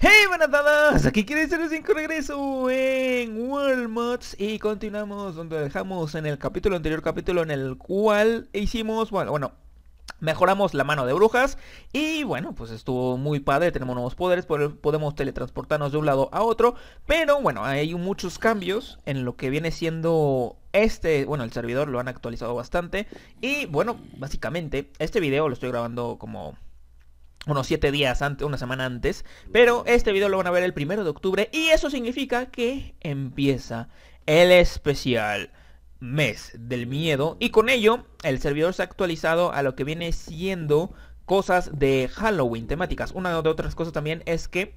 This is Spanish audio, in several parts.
Hey, buenas aquí Quieres ser 5 regreso en Walmart y continuamos donde dejamos en el capítulo anterior, capítulo en el cual hicimos, bueno, bueno, mejoramos la mano de brujas y bueno, pues estuvo muy padre, tenemos nuevos poderes, podemos teletransportarnos de un lado a otro, pero bueno, hay muchos cambios en lo que viene siendo este, bueno, el servidor lo han actualizado bastante y bueno, básicamente este video lo estoy grabando como unos 7 días antes, una semana antes. Pero este video lo van a ver el primero de octubre. Y eso significa que empieza el especial mes del miedo. Y con ello, el servidor se ha actualizado a lo que viene siendo cosas de Halloween temáticas. Una de otras cosas también es que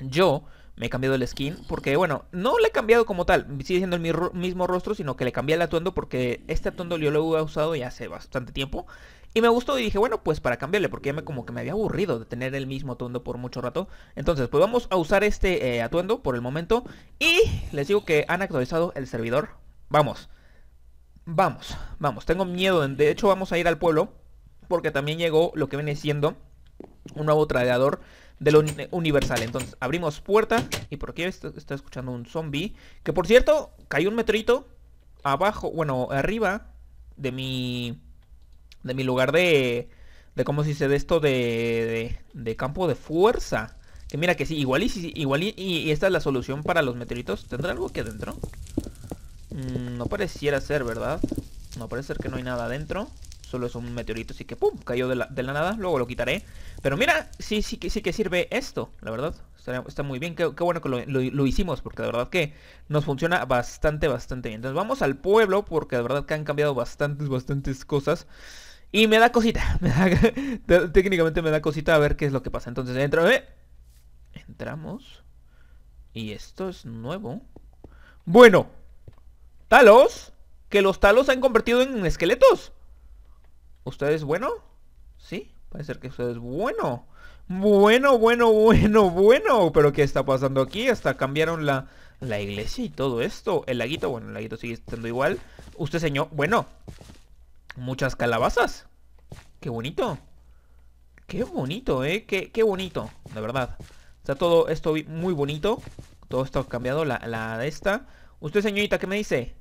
yo me he cambiado el skin porque, bueno, no le he cambiado como tal. Sigue siendo el mismo rostro, sino que le cambié el atuendo porque este atuendo yo lo he usado ya hace bastante tiempo. Y me gustó y dije, bueno, pues para cambiarle, porque ya me como que me había aburrido de tener el mismo atuendo por mucho rato. Entonces, pues vamos a usar este eh, atuendo por el momento. Y les digo que han actualizado el servidor. Vamos. Vamos, vamos. Tengo miedo. De hecho, vamos a ir al pueblo. Porque también llegó lo que viene siendo un nuevo tradeador de lo universal. Entonces, abrimos puerta. Y por aquí está, escuchando un zombie. Que por cierto, cayó un metrito abajo, bueno, arriba de mi de mi lugar de de cómo se dice de esto de, de, campo de fuerza. Que mira que sí, igual y igual y, esta es la solución para los metritos, ¿Tendrá algo aquí adentro? Mm, no pareciera ser, ¿verdad? No parece ser que no hay nada adentro solo es un meteorito, así que pum, cayó de la, nada, luego lo quitaré. Pero mira, sí, sí, sí que sirve esto, la verdad. Está, muy bien, qué, bueno que lo, hicimos, porque de verdad que nos funciona bastante, bastante bien. Entonces vamos al pueblo, porque de verdad que han cambiado bastantes, bastantes cosas. Y me da cosita, técnicamente me da cosita a ver qué es lo que pasa. Entonces dentro, de. Eh, entramos. Y esto es nuevo. Bueno, talos, que los talos se han convertido en esqueletos. ¿Usted es bueno? Sí, puede ser que usted es bueno. Bueno, bueno, bueno, bueno. Pero ¿qué está pasando aquí? Hasta cambiaron la, iglesia y todo esto. El laguito, bueno, el laguito sigue estando igual. Usted señor, bueno. Muchas calabazas. Qué bonito. Qué bonito, eh. Qué, bonito, de verdad. Está todo esto muy bonito. Todo esto cambiado, la, la esta. Usted señorita, ¿qué me dice?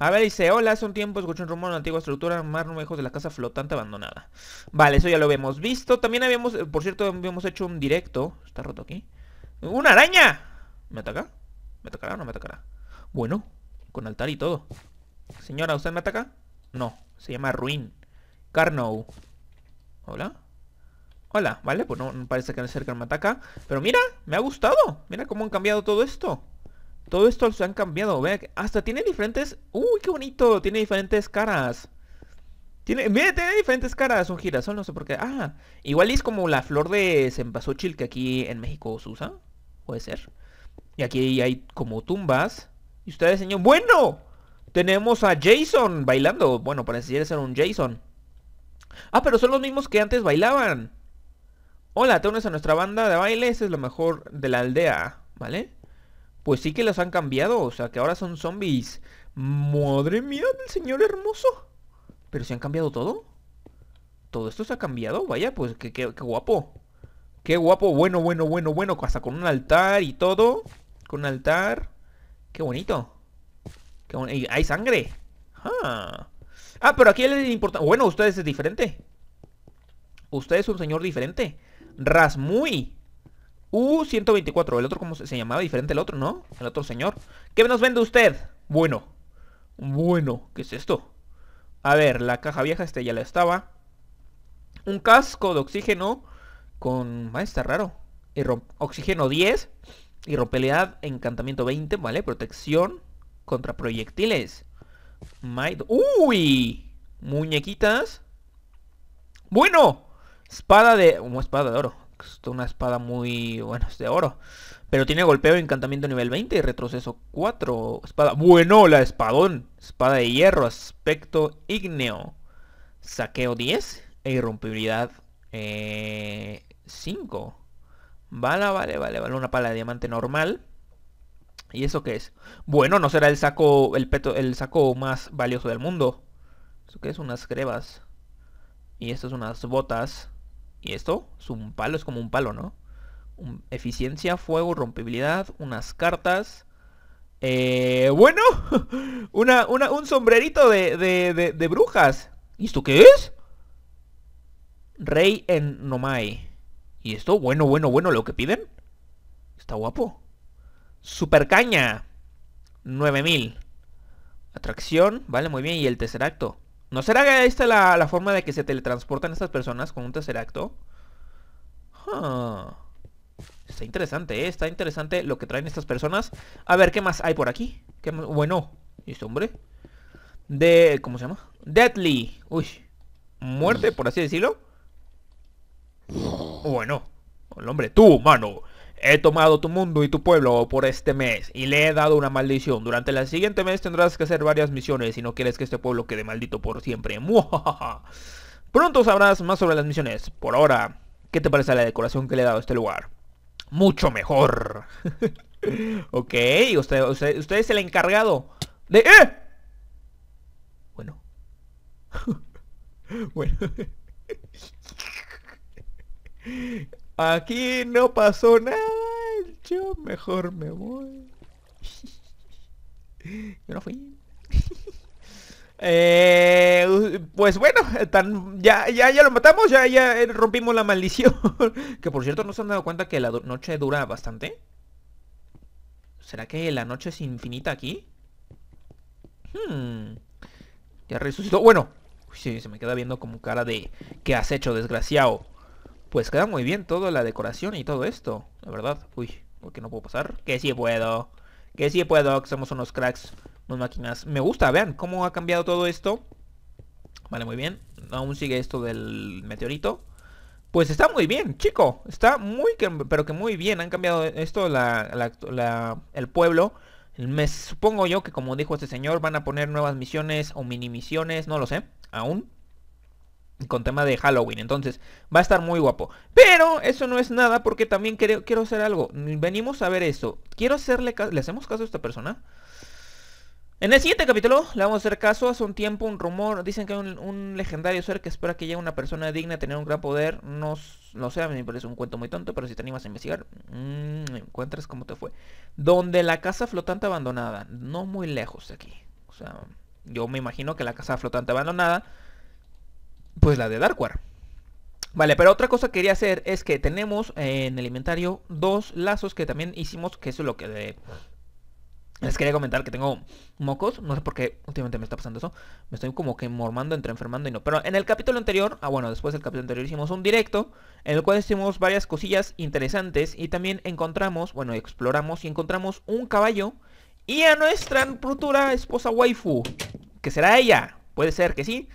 A ver, dice, hola, hace un tiempo escuché un rumor de una antigua estructura más lejos de la casa flotante abandonada. Vale, eso ya lo habíamos visto. También habíamos, eh, por cierto, habíamos hecho un directo. Está roto aquí. ¡Una araña! ¿Me ataca? ¿Me atacará o no me atacará? Bueno, con altar y todo. Señora, ¿usted me ataca? No, se llama Ruin. Carnow. ¿Hola? Hola, vale, pues no, parece que el cerca me ataca. Pero mira, me ha gustado. Mira cómo han cambiado todo esto. Todo esto se han cambiado, vean. Hasta tiene diferentes... ¡Uy, qué bonito! Tiene diferentes caras. Tiene, mira, tiene diferentes caras. Un girasol, no sé por qué. Ah, igual es como la flor de cempasúchil que aquí en México se usa. Puede ser. Y aquí hay como tumbas. Y ustedes, señor... ¡Bueno! Tenemos a Jason bailando. Bueno, parece ser un Jason. Ah, pero son los mismos que antes bailaban. Hola, te unes a nuestra banda de baile. Ese es lo mejor de la aldea, ¿vale? pues sí que los han cambiado. O sea, que ahora son zombies. Madre mía del señor hermoso. Pero se han cambiado todo. Todo esto se ha cambiado. Vaya, pues qué, guapo. Qué guapo. Bueno, bueno, bueno, bueno. Hasta con un altar y todo. Con un altar. Qué bonito. Qué hay sangre. Ah. ah pero aquí le importa. Bueno, ustedes es diferente. Usted es un señor diferente. Rasmui. U124, el otro como se, llamaba diferente el otro, ¿no? El otro señor. ¿Qué nos vende usted? Bueno. Bueno, ¿qué es esto? A ver, la caja vieja este ya la estaba. Un casco de oxígeno con... Ah, está raro. Oxígeno 10. Irropeleidad, encantamiento 20, ¿vale? Protección contra proyectiles. My... ¡Uy! Muñequitas. Bueno. Espada de... Una espada de oro una espada muy... bueno, es de oro. Pero tiene golpeo encantamiento nivel 20 y retroceso 4. Espada... Bueno, la espadón. Espada de hierro, aspecto ígneo. Saqueo 10 e irrompibilidad 5. Eh, Bala, vale, vale, vale. Una pala de diamante normal. ¿Y eso qué es? Bueno, no será el saco, el, peto, el saco más valioso del mundo. ¿Eso qué es? Unas grebas. Y estas unas botas. Y esto es un palo, es como un palo, ¿no? eficiencia, fuego, rompibilidad, unas cartas. Eh, bueno, un sombrerito de, brujas. ¿Y esto qué es? Rey en Nomai. ¿Y esto? Bueno, bueno, bueno, lo que piden. Está guapo. Super caña. 9000. Atracción, vale, muy bien. Y el tercer ¿No será esta la, la forma de que se teletransportan estas personas con un tercer acto? Está interesante, ¿eh? Está interesante lo que traen estas personas. A ver, ¿qué más hay por aquí? Bueno, este hombre. De... ¿Cómo se llama? Deadly. Uy. Muerte, por así decirlo. Bueno. El hombre, tú, mano. He tomado tu mundo y tu pueblo por este mes y le he dado una maldición. Durante el siguiente mes tendrás que hacer varias misiones si no quieres que este pueblo quede maldito por siempre. Pronto sabrás más sobre las misiones. Por ahora, ¿qué te parece la decoración que le he dado a este lugar? Mucho mejor. ok, usted, usted, es el encargado de... ¡Eh! Bueno. bueno. Aquí no pasó nada. Yo mejor me voy. Yo no fui. Eh, pues bueno, ya, ya, ya lo matamos, ya, ya rompimos la maldición. que por cierto, ¿no se han dado cuenta que la noche dura bastante? ¿Será que la noche es infinita aquí? Hmm, ya resucitó. Bueno, sí, se me queda viendo como cara de... ¿Qué has hecho, desgraciado? Pues queda muy bien toda la decoración y todo esto, la verdad. Uy, porque no puedo pasar. Que sí puedo. Que sí puedo, que somos unos cracks, unas máquinas. Me gusta, vean cómo ha cambiado todo esto. Vale, muy bien. Aún sigue esto del meteorito. Pues está muy bien, chico. Está muy, pero que muy bien. Han cambiado esto, el pueblo. Me supongo yo que como dijo este señor, van a poner nuevas misiones o mini misiones, no lo sé, aún con tema de Halloween. Entonces, va a estar muy guapo. Pero eso no es nada porque también quiero, quiero hacer algo. Venimos a ver eso. Quiero hacerle ¿Le hacemos caso a esta persona? En el siguiente capítulo le vamos a hacer caso. Hace un tiempo un rumor. Dicen que hay un, legendario ser que espera que llegue una persona digna de tener un gran poder. No, no sé, a mí me parece un cuento muy tonto, pero si te animas a investigar, mmm, encuentras cómo te fue. Donde la casa flotante abandonada. No muy lejos de aquí. O sea, yo me imagino que la casa flotante abandonada pues la de Darkwar. Vale, pero otra cosa que quería hacer es que tenemos en el inventario dos lazos que también hicimos, que eso es lo que... De... Les quería comentar que tengo mocos, no sé por qué últimamente me está pasando eso. Me estoy como que mormando entre enfermando y no. Pero en el capítulo anterior, ah bueno, después del capítulo anterior hicimos un directo en el cual hicimos varias cosillas interesantes y también encontramos, bueno, exploramos y encontramos un caballo y a nuestra futura esposa waifu, que será ella. Puede ser que sí,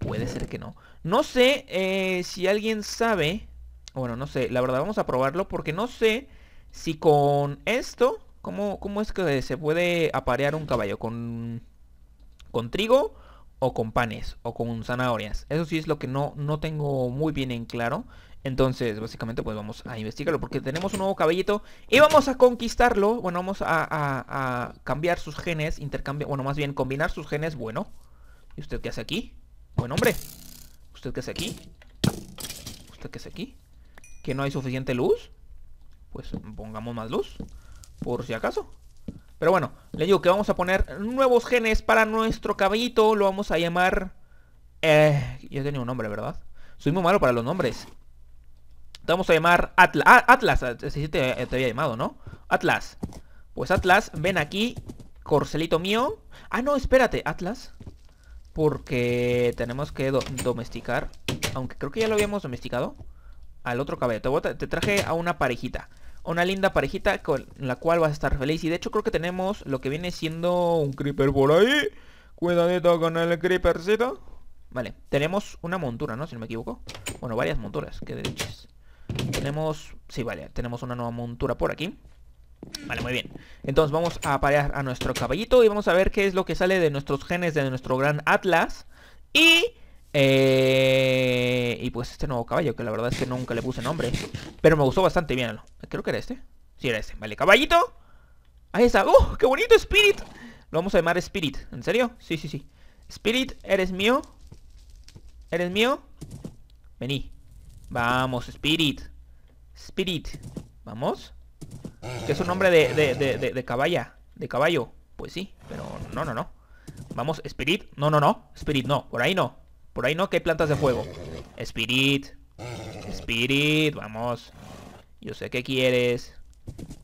Puede ser que no. No sé eh, si alguien sabe. Bueno, no sé. La verdad, vamos a probarlo porque no sé si con esto... ¿Cómo, cómo es que se puede aparear un caballo? ¿Con, con trigo? o con panes o con zanahorias. Eso sí es lo que no, no tengo muy bien en claro. Entonces, básicamente, pues vamos a investigarlo porque tenemos un nuevo caballito y vamos a conquistarlo. Bueno, vamos a, cambiar sus genes, Intercambio. bueno, más bien combinar sus genes. Bueno, ¿y usted qué hace aquí? Buen hombre. ¿Usted qué es aquí? ¿Usted qué es aquí? ¿Que no hay suficiente luz? Pues pongamos más luz. Por si acaso. Pero bueno, le digo que vamos a poner nuevos genes para nuestro caballito. Lo vamos a llamar... Eh, yo tenía un nombre, ¿verdad? Soy muy malo para los nombres. vamos a llamar ah, Atlas. Atlas. Atlas, sí, te, eh, te había llamado, ¿no? Atlas. Pues Atlas, ven aquí, corcelito mío. Ah, no, espérate, Atlas. Porque tenemos que domesticar Aunque creo que ya lo habíamos domesticado Al otro caballo te, traje a una parejita Una linda parejita con la cual vas a estar feliz Y de hecho creo que tenemos lo que viene siendo un creeper por ahí Cuidadito con el creepercito Vale, tenemos una montura, ¿no? Si no me equivoco Bueno, varias monturas, que de Tenemos... Sí, vale, tenemos una nueva montura por aquí Vale, muy bien. Entonces vamos a aparear a nuestro caballito y vamos a ver qué es lo que sale de nuestros genes de nuestro gran Atlas. Y... Eh, y pues este nuevo caballo, que la verdad es que nunca le puse nombre. Pero me gustó bastante, bien Creo que era este. Sí, era este. Vale, caballito. Ahí está. ¡Oh, qué bonito, Spirit! Lo vamos a llamar Spirit. ¿En serio? Sí, sí, sí. Spirit, eres mío. ¿Eres mío? Vení. Vamos, Spirit. Spirit. Vamos. Que es un nombre de, de, caballa. De caballo. Pues sí, pero no, no, no. Vamos, Spirit. No, no, no. Spirit, no. Por ahí no. Por ahí no, que hay plantas de fuego. Spirit. Spirit, vamos. Yo sé que quieres.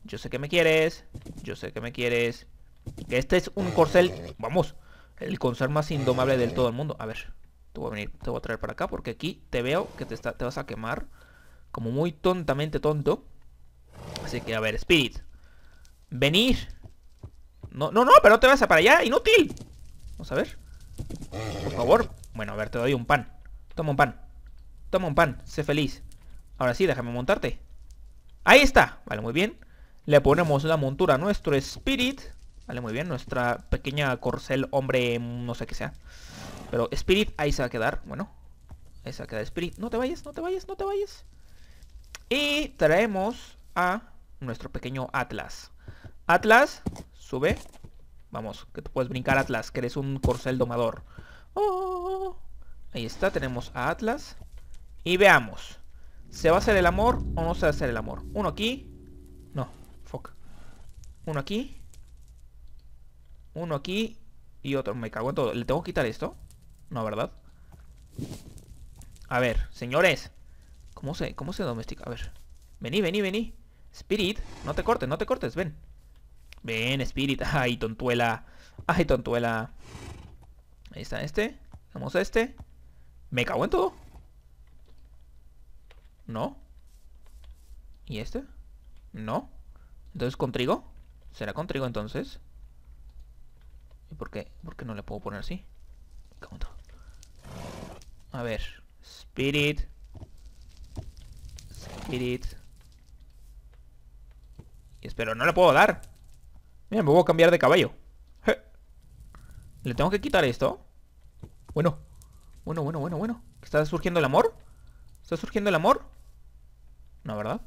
Yo sé que me quieres. Yo sé que me quieres. Este es un corcel. Vamos. El corcel más indomable del todo el mundo. A ver. Te voy a venir. Te voy a traer para acá porque aquí te veo que te, te vas a quemar. Como muy tontamente tonto. Así que, a ver, Spirit. Venir. No, no, no, pero no te vas a para allá, inútil. Vamos a ver. Por favor. Bueno, a ver, te doy un pan. Toma un pan. Toma un pan, sé feliz. Ahora sí, déjame montarte. Ahí está. Vale, muy bien. Le ponemos la montura a nuestro Spirit. Vale, muy bien. Nuestra pequeña corcel, hombre, no sé qué sea. Pero Spirit ahí se va a quedar. Bueno. Ahí se va a quedar Spirit. No te vayas, no te vayas, no te vayas. Y traemos a nuestro pequeño Atlas. Atlas, sube. Vamos, que puedes brincar Atlas, que eres un corcel domador. Oh, ahí está, tenemos a Atlas. Y veamos. ¿Se va a hacer el amor o no se va a hacer el amor? Uno aquí. No, fuck. Uno aquí. Uno aquí. Y otro. Me cago en todo. ¿Le tengo que quitar esto? No, ¿verdad? A ver, señores. ¿Cómo se, cómo se domestica? A ver. Vení, vení, vení. Spirit, no te cortes, no te cortes, ven. Ven, Spirit. Ay, tontuela. Ay, tontuela. Ahí está este. Vamos a este. Me cago en todo. No. ¿Y este? No. Entonces, ¿con trigo? ¿Será con trigo entonces? ¿Y por qué? ¿Por qué no le puedo poner así? A ver. Spirit. Spirit. Pero no le puedo dar. Mira, me voy a cambiar de caballo ¿Le tengo que quitar esto? Bueno. Bueno, bueno, bueno, bueno. ¿Está surgiendo el amor? ¿Está surgiendo el amor? No, ¿verdad?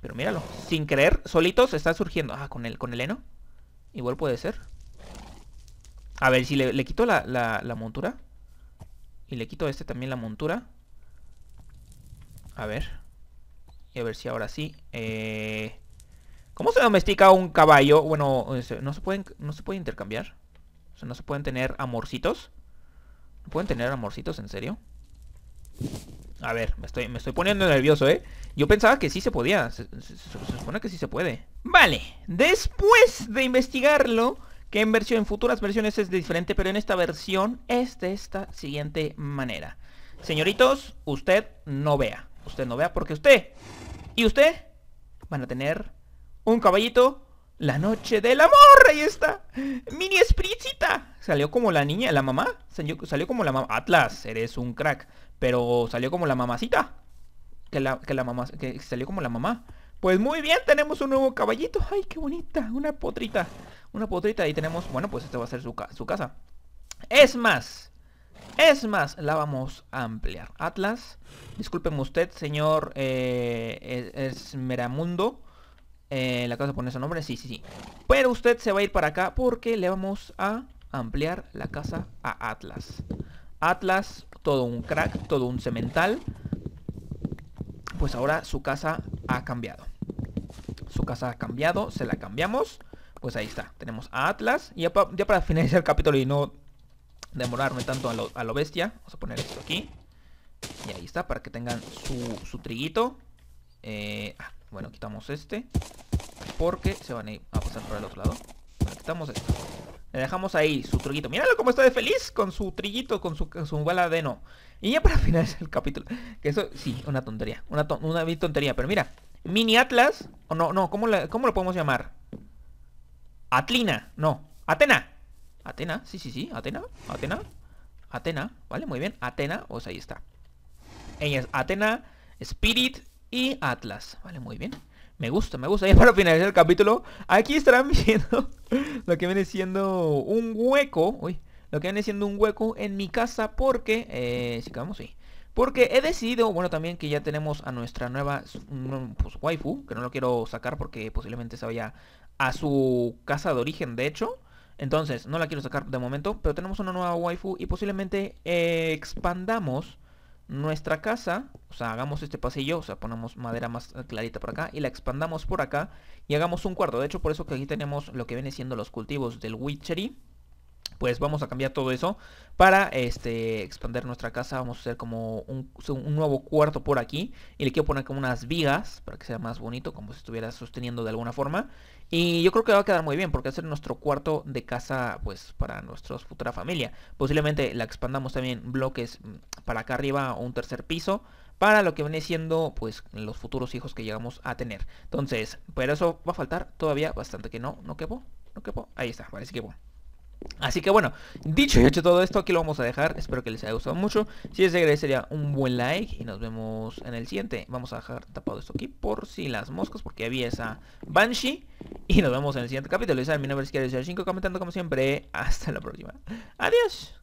Pero míralo. Sin creer, solitos está surgiendo. Ah, con el, con el heno. Igual puede ser. A ver, si le, quito la, la montura. Y le quito a este también la montura. A ver. Y a ver si ahora sí. Eh... ¿Cómo se domestica un caballo? Bueno, este, no se pueden, no se puede intercambiar. O sea, no se pueden tener amorcitos. ¿No pueden tener amorcitos en serio? A ver, me estoy, me estoy poniendo nervioso, ¿eh? Yo pensaba que sí se podía. Se, supone que sí se puede. Vale, después de investigarlo, que en, versión, en futuras versiones es diferente, pero en esta versión es de esta siguiente manera. Señoritos, usted no vea. Usted no vea porque usted y usted van a tener un caballito, la noche del amor, ahí está. Mini Spritzita. Salió como la niña, la mamá. Salió, como la mamá. Atlas, eres un crack. Pero salió como la mamacita. Que la, mamá, que salió como la mamá. Pues muy bien, tenemos un nuevo caballito. Ay, qué bonita. Una potrita. Una potrita. Ahí tenemos, bueno, pues esta va a ser su, casa. Es más. Es más, la vamos a ampliar. Atlas, discúlpeme usted, señor eh, Esmeramundo. Eh, ¿La casa pone ese nombre? Sí, sí, sí. Pero usted se va a ir para acá porque le vamos a ampliar la casa a Atlas. Atlas, todo un crack, todo un cemental. Pues ahora su casa ha cambiado. Su casa ha cambiado, se la cambiamos. Pues ahí está, tenemos a Atlas. Y ya, para finalizar el capítulo y no demorarme tanto a lo, bestia. Vamos a poner esto aquí. Y ahí está, para que tengan su, triguito. Eh, ah, bueno, quitamos este. Porque se van a, pasar por el otro lado. quitamos esto. Le dejamos ahí su truquito. Míralo como está de feliz con su trillito, con su, con bala de no. Y ya para finalizar el capítulo. Que eso, sí, una tontería. Una, tontería. Pero mira, Mini Atlas. O no, no, ¿cómo, ¿cómo lo podemos llamar? Atlina. No, Atena. Atena, sí, sí, sí. Atena, Atena. Atena, ¿vale? Muy bien. Atena, pues ahí está. Ella es Atena, Spirit y Atlas. Vale, muy bien. Me gusta, me gusta. Y para finalizar el capítulo, aquí estarán viendo lo que viene siendo un hueco. Uy, lo que viene siendo un hueco en mi casa porque... Eh, si sí. Porque he decidido, bueno, también que ya tenemos a nuestra nueva mm, pues, waifu, que no lo quiero sacar porque posiblemente se vaya a su casa de origen, de hecho. Entonces, no la quiero sacar de momento, pero tenemos una nueva waifu y posiblemente expandamos nuestra casa, o sea, hagamos este pasillo, o sea, ponemos madera más eh, clarita por acá y la expandamos por acá y hagamos un cuarto. De hecho, por eso que aquí tenemos lo que viene siendo los cultivos del witchery, pues vamos a cambiar todo eso para este, expandir nuestra casa. Vamos a hacer como un, nuevo cuarto por aquí. Y le quiero poner como unas vigas para que sea más bonito, como si estuviera sosteniendo de alguna forma. Y yo creo que va a quedar muy bien porque va a ser nuestro cuarto de casa pues para nuestra futura familia. Posiblemente la expandamos también bloques mm, para acá arriba o un tercer piso para lo que viene siendo pues los futuros hijos que llegamos a tener. Entonces, pero eso va a faltar todavía bastante que no, no quepo, no quepo. Ahí está, parece que bueno. Así que bueno, dicho y hecho todo esto, aquí lo vamos a dejar. Espero que les haya gustado mucho. Si les sería un buen like y nos vemos en el siguiente. Vamos a dejar tapado esto aquí por si las moscas, porque había esa Banshee. Y nos vemos en el siguiente capítulo. Y saben, mi nombre es 5 comentando como siempre. Hasta la próxima. Adiós.